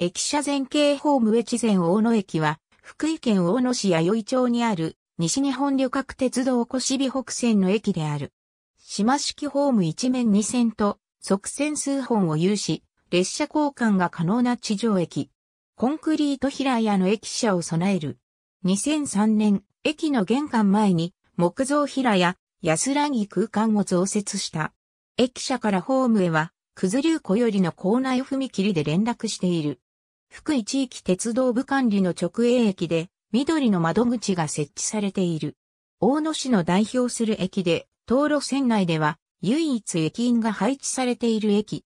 駅舎前景ホーム越前大野駅は、福井県大野市弥生町にある、西日本旅客鉄道越美北線の駅である。島式ホーム一面二線と、側線数本を有し、列車交換が可能な地上駅。コンクリート平屋の駅舎を備える。2003年、駅の玄関前に、木造平屋、安らぎ空間を増設した。駅舎からホームへは、九頭竜湖よりの構内踏切で連絡している。福井地域鉄道部管理の直営駅で、緑の窓口が設置されている。大野市の代表する駅で、道路線内では、唯一駅員が配置されている駅。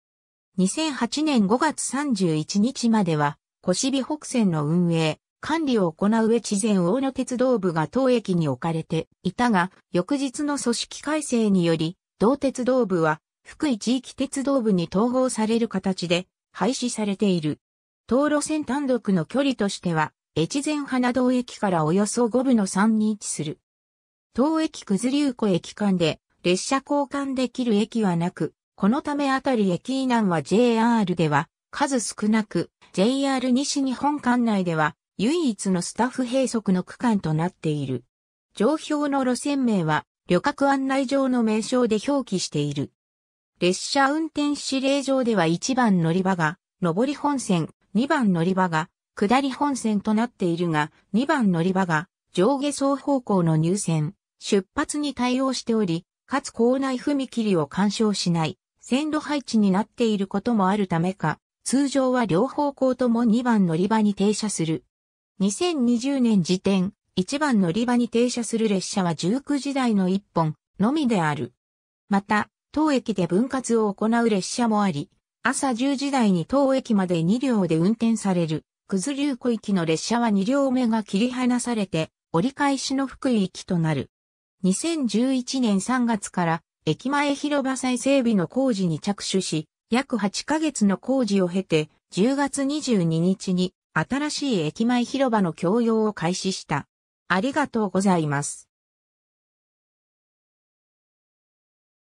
2008年5月31日までは、小渋北線の運営、管理を行う越前大野鉄道部が当駅に置かれていたが、翌日の組織改正により、同鉄道部は、福井地域鉄道部に統合される形で、廃止されている。東路線単独の距離としては、越前花道駅からおよそ5分の3に位置する。当駅九頭竜湖駅間で列車交換できる駅はなく、このためあたり駅以南は JR では数少なく、JR 西日本管内では唯一のスタッフ閉塞の区間となっている。上表の路線名は旅客案内上の名称で表記している。列車運転指令上では一番乗り場が上り本線、2番乗り場が下り本線となっているが、2番乗り場が上下双方向の入線、出発に対応しており、かつ校内踏切を干渉しない線路配置になっていることもあるためか、通常は両方向とも2番乗り場に停車する。2020年時点、1番乗り場に停車する列車は19時台の1本のみである。また、当駅で分割を行う列車もあり、朝10時台に当駅まで2両で運転される、九頭竜湖行きの列車は2両目が切り離されて、折り返しの福井行きとなる。2011年3月から駅前広場再整備の工事に着手し、約8ヶ月の工事を経て、10月22日に新しい駅前広場の共用を開始した。ありがとうございます。